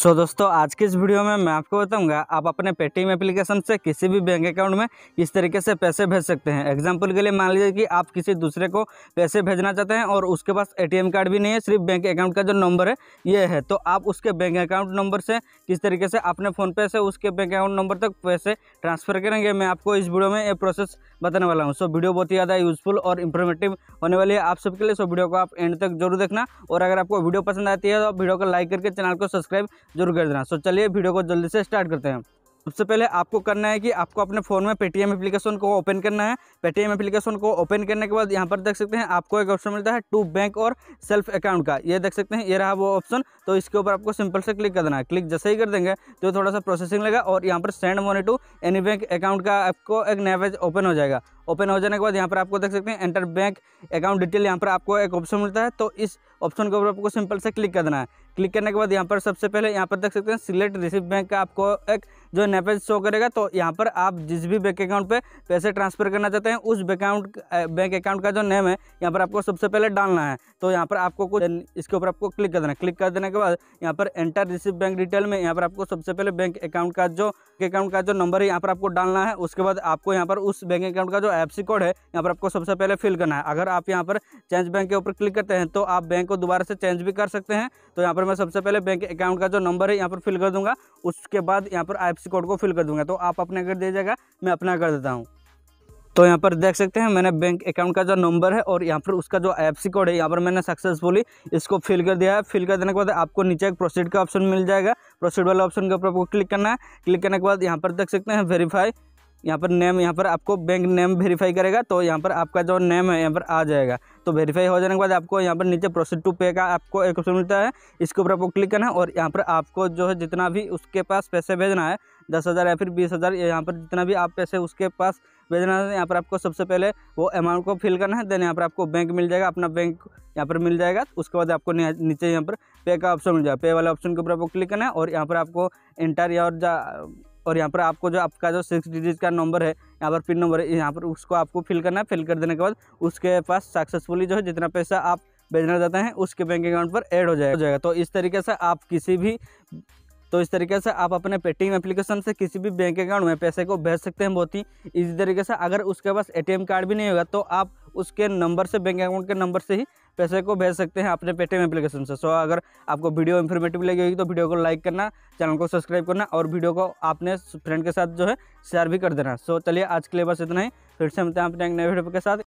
सो so, दोस्तों आज की इस वीडियो में मैं आपको बताऊंगा आप अपने पेटीएम एप्लीकेशन से किसी भी बैंक अकाउंट में किस तरीके से पैसे भेज सकते हैं एग्जांपल के लिए मान लीजिए कि आप किसी दूसरे को पैसे भेजना चाहते हैं और उसके पास एटीएम कार्ड भी नहीं है सिर्फ बैंक अकाउंट का जो नंबर है ये है तो आप उसके बैंक अकाउंट नंबर से किस तरीके से अपने फ़ोनपे से उसके बैंक अकाउंट नंबर तक पैसे ट्रांसफ़र करेंगे मैं आपको इस वीडियो में ये प्रोसेस बताने वाला हूँ सो वीडियो बहुत ही ज़्यादा यूजफुल और इंफॉर्मेटिव होने वाली है आप सबके लिए सो वीडियो को आप एंड तक जरूर देखना और अगर आपको वीडियो पसंद आती है तो वीडियो को लाइक करके चैनल को सब्सक्राइब जरूर कर देना सो so, चलिए वीडियो को जल्दी से स्टार्ट करते हैं सबसे पहले आपको करना है कि आपको अपने फ़ोन में पेटीएम एप्लीकेशन को ओपन करना है पेटीएम एप्लीकेशन को ओपन करने के बाद यहाँ पर देख सकते हैं आपको एक ऑप्शन मिलता है टू बैंक और सेल्फ अकाउंट का ये देख सकते हैं ये रहा वो ऑप्शन तो इसके ऊपर आपको सिंपल से क्लिक कर देना है क्लिक जैसे ही कर देंगे तो थोड़ा सा प्रोसेसिंग लगा और यहाँ पर send money to any bank account का आपको एक नया पेज ओपन हो जाएगा ओपन हो जाने के बाद यहाँ पर आपको देख सकते हैं एंटर बैंक अकाउंट डिटेल यहाँ पर आपको एक ऑप्शन मिलता है तो इस ऑप्शन के ऊपर आपको सिंपल से क्लिक कर देना है क्लिक करने के बाद यहाँ पर सबसे पहले यहाँ पर देख सकते हैं सिलेक्ट रिसिप्ट बैंक का आपको एक जो नेपेज शो करेगा तो यहाँ पर आप जिस भी बैंक अकाउंट पे पैसे ट्रांसफर करना चाहते हैं उस अकाउंट बैंक अकाउंट का जो नेम है यहाँ पर आपको सबसे पहले डालना है तो यहाँ पर आपको कुछ इसके ऊपर आपको क्लिक कर देना है क्लिक कर देने के बाद यहाँ पर एंटर रिसिप बैंक डिटेल में यहाँ पर आपको सबसे पहले बैंक अकाउंट का जो अकाउंट का जो नंबर है यहाँ पर आपको डालना है उसके बाद आपको यहाँ पर उस बैंक अकाउंट का जो एफ कोड है यहाँ पर आपको सबसे पहले फिल करना है अगर आप यहाँ पर चेंज बैंक के ऊपर क्लिक करते हैं तो आप बैंक को दोबारा से चेंज भी कर सकते हैं तो यहाँ पर मैं सबसे पहले बैंक अकाउंट का जो नंबर है यहाँ पर फिल कर दूंगा उसके बाद यहाँ पर आई कोड को फिल कर दूंगा तो आप अपना कर दीजिएगा मैं अपना कर देता हूँ तो यहाँ पर देख सकते हैं मैंने बैंक अकाउंट का जो नंबर है और यहाँ पर उसका जो एफ कोड है यहाँ पर मैंने सक्सेसफुली इसको फिल कर दिया है फिल कर देने के बाद आपको नीचे एक प्रोसीड का ऑप्शन मिल जाएगा प्रोसीड वाले ऑप्शन के ऊपर आपको क्लिक करना है क्लिक करने के बाद यहाँ पर देख सकते हैं वेरीफाई यहाँ पर नेम यहाँ पर आपको बैंक नेम वेरीफाई करेगा तो यहाँ पर आपका जो नेम है यहाँ पर आ जाएगा तो वेरीफाई हो जाने के बाद आपको यहाँ पर नीचे प्रोसीड टू पे का आपको एक ऑप्शन मिलता है इसके ऊपर आपको क्लिक करना है और यहाँ पर आपको जो है जितना भी उसके पास पैसे भेजना है दस हज़ार या फिर बीस हज़ार यहाँ पर जितना भी आप पैसे उसके पास भेजना है यहाँ पर आपको सबसे पहले वो अमाउंट को फिल करना है देन यहाँ पर आपको बैंक मिल जाएगा अपना बैंक यहाँ पर मिल जाएगा उसके बाद आपको नीचे यहाँ पर पे का ऑप्शन मिल जाएगा पे वाला ऑप्शन के ऊपर आपको क्लिक करना है और यहाँ पर आपको इंटर और और यहाँ पर आपको जो आपका जो सिक्स डिजिट का नंबर है यहाँ पर पिन नंबर है यहाँ पर उसको आपको फिल करना है फिल कर देने के बाद उसके पास सक्सेसफुली जो है जितना पैसा आप भेजना चाहते हैं उसके बैंक अकाउंट पर ऐड हो जाएगा तो इस तरीके से आप किसी भी तो इस तरीके से आप अपने पेटीएम एप्लीकेशन से किसी भी बैंक अकाउंट में पैसे को भेज सकते हैं बहुत ही इसी तरीके से अगर उसके पास एटीएम कार्ड भी नहीं होगा तो आप उसके नंबर से बैंक अकाउंट के नंबर से ही पैसे को भेज सकते हैं अपने पेटीएम एप्लीकेशन से सो अगर आपको वीडियो इन्फॉर्मेटिव लगी होगी तो वीडियो को लाइक करना चैनल को सब्सक्राइब करना और वीडियो को अपने फ्रेंड के साथ जो है शेयर भी कर देना सो चलिए आज के लिए बस इतना ही फिर से मिलते हैं अपने एक नए वीडियो के साथ